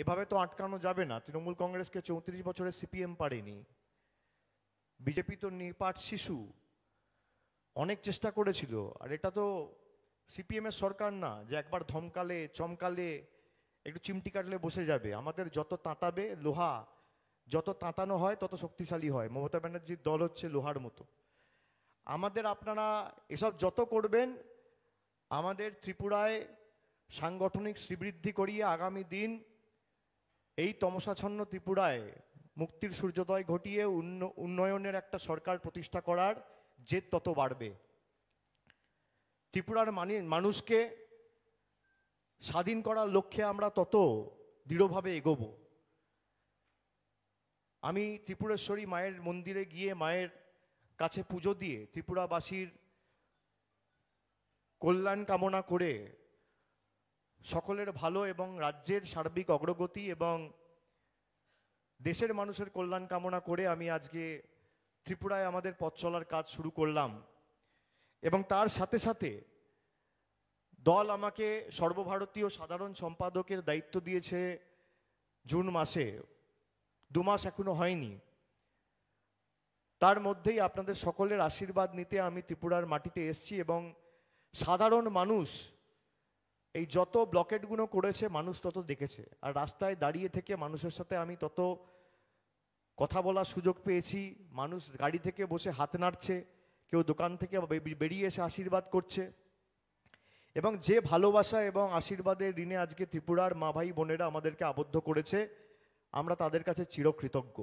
এভাবে তো আটকানো যাবে না তৃণমূল কংগ্রেসকে চৌত্রিশ বছরে সিপিএম পারেনি বিজেপি তো নিপাট শিশু অনেক চেষ্টা করেছিল আর এটা তো সিপিএমের সরকার না যে একবার ধমকালে চমকালে একটু চিমটি কাটলে বসে যাবে আমাদের যত তাঁতাবে লোহা যত তাঁতানো হয় তত শক্তিশালী হয় মমতা ব্যানার্জির দল হচ্ছে লোহার মতো আমাদের আপনারা এসব যত করবেন আমাদের ত্রিপুরায় সাংগঠনিক শ্রীবৃদ্ধি করিয়ে আগামী দিন এই তমসাচ্ছন্ন ত্রিপুরায় মুক্তির সূর্যোদয় ঘটিয়ে উন্নয়নের একটা সরকার প্রতিষ্ঠা করার জেদ তত বাড়বে ত্রিপুরার মানুষকে স্বাধীন করার লক্ষ্যে আমরা তত দৃঢ়ভাবে এগোব আমি ত্রিপুরেশ্বরী মায়ের মন্দিরে গিয়ে মায়ের কাছে পুজো দিয়ে ত্রিপুরাবাসীর কল্যাণ কামনা করে সকলের ভালো এবং রাজ্যের সার্বিক অগ্রগতি এবং দেশের মানুষের কল্যাণ কামনা করে আমি আজকে ত্রিপুরায় আমাদের পথ চলার কাজ শুরু করলাম এবং তার সাথে সাথে দল আমাকে সর্বভারতীয় সাধারণ সম্পাদকের দায়িত্ব দিয়েছে জুন মাসে দু মাস এখনো হয়নি তার মধ্যেই আপনাদের সকলের আশীর্বাদ নিতে আমি ত্রিপুরার মাটিতে এসছি এবং সাধারণ মানুষ এই যত ব্লকেটগুলো করেছে মানুষ তত দেখেছে আর রাস্তায় দাঁড়িয়ে থেকে মানুষের সাথে আমি তত কথা বলার সুযোগ পেয়েছি মানুষ গাড়ি থেকে বসে হাত নাড়ছে কেউ দোকান থেকে বেরিয়ে এসে আশীর্বাদ করছে এবং যে ভালোবাসা এবং আশীর্বাদের ঋণে আজকে ত্রিপুরার মা ভাই বোনেরা আমাদেরকে আবদ্ধ করেছে আমরা তাদের কাছে চিরকৃতজ্ঞ